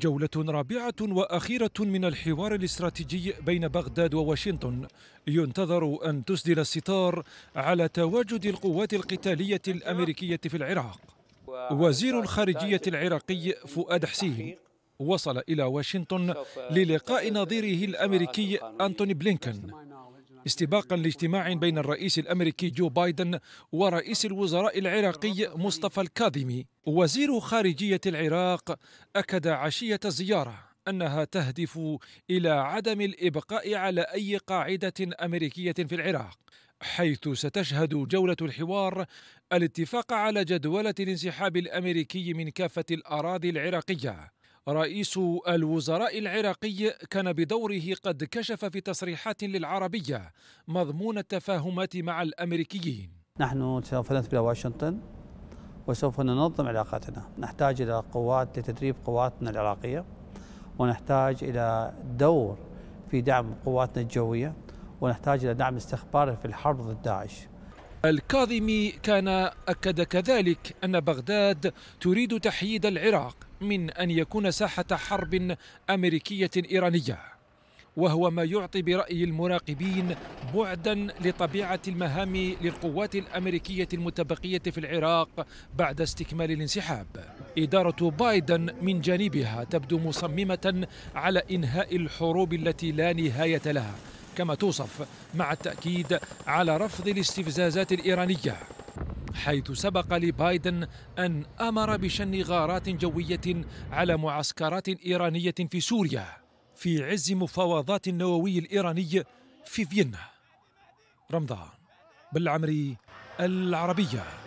جولة رابعة وأخيرة من الحوار الاستراتيجي بين بغداد وواشنطن ينتظر أن تسدل الستار على تواجد القوات القتالية الأمريكية في العراق وزير الخارجية العراقي فؤاد حسين وصل إلى واشنطن للقاء نظيره الأمريكي أنتوني بلينكن استباقا لاجتماع بين الرئيس الامريكي جو بايدن ورئيس الوزراء العراقي مصطفى الكاظمي وزير خارجيه العراق اكد عشيه الزياره انها تهدف الى عدم الابقاء على اي قاعده امريكيه في العراق حيث ستشهد جوله الحوار الاتفاق على جدوله الانسحاب الامريكي من كافه الاراضي العراقيه رئيس الوزراء العراقي كان بدوره قد كشف في تصريحات للعربية مضمون التفاهمات مع الأمريكيين نحن سوف نذهب إلى واشنطن وسوف ننظم علاقاتنا نحتاج إلى قوات لتدريب قواتنا العراقية ونحتاج إلى دور في دعم قواتنا الجوية ونحتاج إلى دعم استخباري في الحرب ضد داعش الكاظمي كان أكد كذلك أن بغداد تريد تحييد العراق من أن يكون ساحة حرب أمريكية إيرانية وهو ما يعطي برأي المراقبين بعدا لطبيعة المهام للقوات الأمريكية المتبقية في العراق بعد استكمال الانسحاب إدارة بايدن من جانبها تبدو مصممة على إنهاء الحروب التي لا نهاية لها كما توصف مع التأكيد على رفض الاستفزازات الإيرانية حيث سبق لبايدن أن أمر بشن غارات جوية على معسكرات إيرانية في سوريا في عز مفاوضات النووي الإيراني في فيينا رمضان بالعمري العربيه